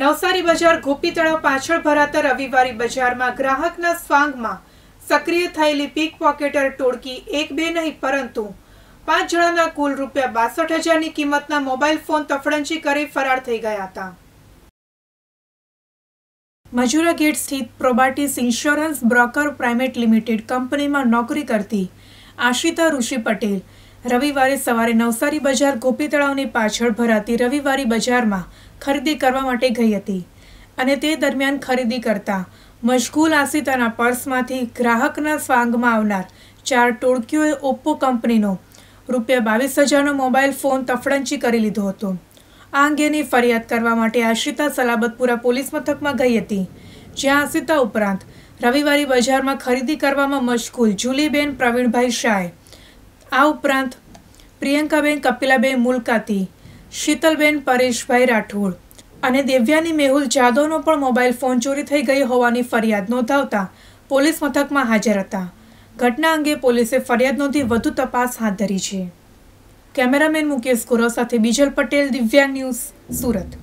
નવસારી બજાર ગોપી તળાવ પાછળ ભરાતા રવિવારી બજારમાં ગ્રાહકના સ્વાંગમાં સક્રિય થયેલી પીક પોકેટર ટોળકી એક બે નહીં પરંતુ પાંચ જણાના કુલ રૂપિયા બાસઠ હજારની કિંમતના મોબાઈલ ફોન તફડંચી કરી ફરાર થઈ ગયા હતા મજુરા ગેટ સ્થિત પ્રોબર્ટીસ ઇન્સ્યોરન્સ બ્રોકર પ્રાઇવેટ લિમિટેડ કંપનીમાં નોકરી કરતી આશિતા ઋષિ પટેલ રવિવારે સવારે નવસારી બજાર ગોપી તળાવની પાછળ ભરાતી રવિવારી બજારમાં ખરીદી કરવા માટે ગઈ હતી અને તે દરમિયાન ખરીદી કરતા મશગુલ આસિતાના પર્સમાંથી ગ્રાહકના સ્વાંગમાં આવનાર ચાર ટોળકીઓએ ઓપ્પો કંપનીનો રૂપિયા બાવીસ હજારનો મોબાઈલ ફોન તફડંચી કરી લીધો હતો આ અંગેની ફરિયાદ કરવા માટે આશ્રિતા સલાબતપુરા પોલીસ મથકમાં ગઈ હતી જ્યાં આશ્રિતા ઉપરાંત રવિવારી બજારમાં ખરીદી કરવામાં મશગુલ જુલીબેન પ્રવીણભાઈ શાહે આ ઉપરાંત પ્રિયંકાબેન કપિલાબેન મુલકાતી શીતલબેન પરેશભાઈ રાઠોડ અને દેવ્યાની મેહુલ જાદવનો પણ મોબાઈલ ફોન ચોરી થઈ ગઈ હોવાની ફરિયાદ નોંધાવતા પોલીસ મથકમાં હાજર હતા ઘટના અંગે પોલીસે ફરિયાદ નોંધી વધુ તપાસ હાથ ધરી છે કેમેરામેન મુકેશ ગોરવ સાથે બીજલ પટેલ દિવ્યાંગ ન્યૂઝ સુરત